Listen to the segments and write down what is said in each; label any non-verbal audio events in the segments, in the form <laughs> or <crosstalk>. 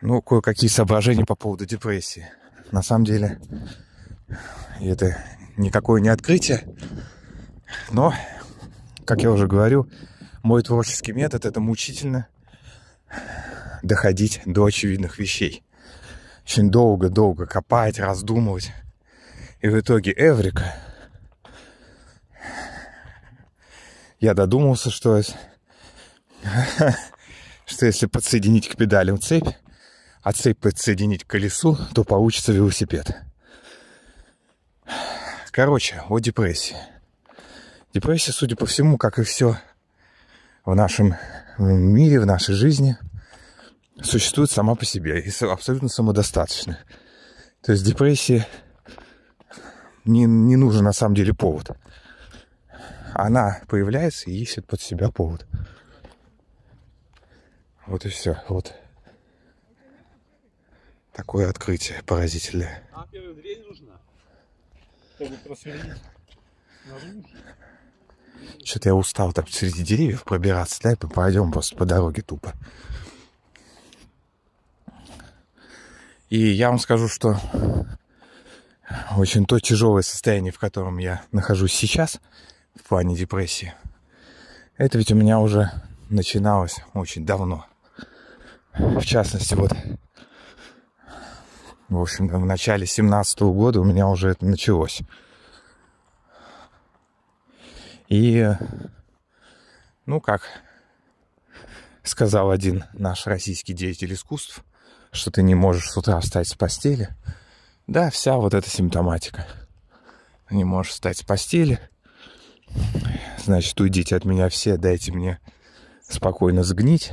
ну, кое-какие соображения по поводу депрессии. На самом деле, это никакое не открытие, но, как я уже говорю, мой творческий метод – это мучительно доходить до очевидных вещей. Очень долго-долго копать, раздумывать. И в итоге Эврика. Я додумался, что, <laughs> что если подсоединить к педалям цепь, а цепь подсоединить к колесу, то получится велосипед. Короче, о депрессии. Депрессия, судя по всему, как и все в нашем э, мире, в нашей жизни, существует сама по себе и абсолютно самодостаточно. То есть депрессии не, не нужен на самом деле повод. Она появляется и ищет под себя повод. Вот и все. Вот. Такое открытие поразительное. А, первая дверь нужна, чтобы просверлить Что-то я устал там среди деревьев пробираться. Давай пойдем просто по дороге тупо. И я вам скажу, что очень то тяжелое состояние, в котором я нахожусь сейчас, в плане депрессии, это ведь у меня уже начиналось очень давно. В частности, вот в общем, в начале 17 года у меня уже это началось. И, ну как сказал один наш российский деятель искусств, что ты не можешь с утра встать с постели. Да, вся вот эта симптоматика. Не можешь встать с постели. Значит, уйдите от меня все, дайте мне спокойно сгнить.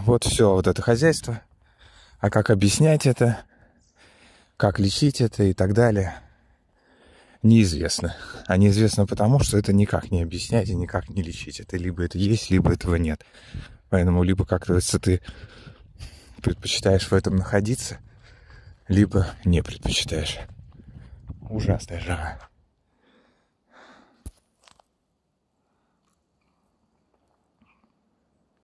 Вот все вот это хозяйство. А как объяснять это, как лечить это и так далее, неизвестно. А неизвестно потому, что это никак не объяснять и никак не лечить. Это либо это есть, либо этого нет. Поэтому либо как-то ты предпочитаешь в этом находиться, либо не предпочитаешь. Ужасная жара.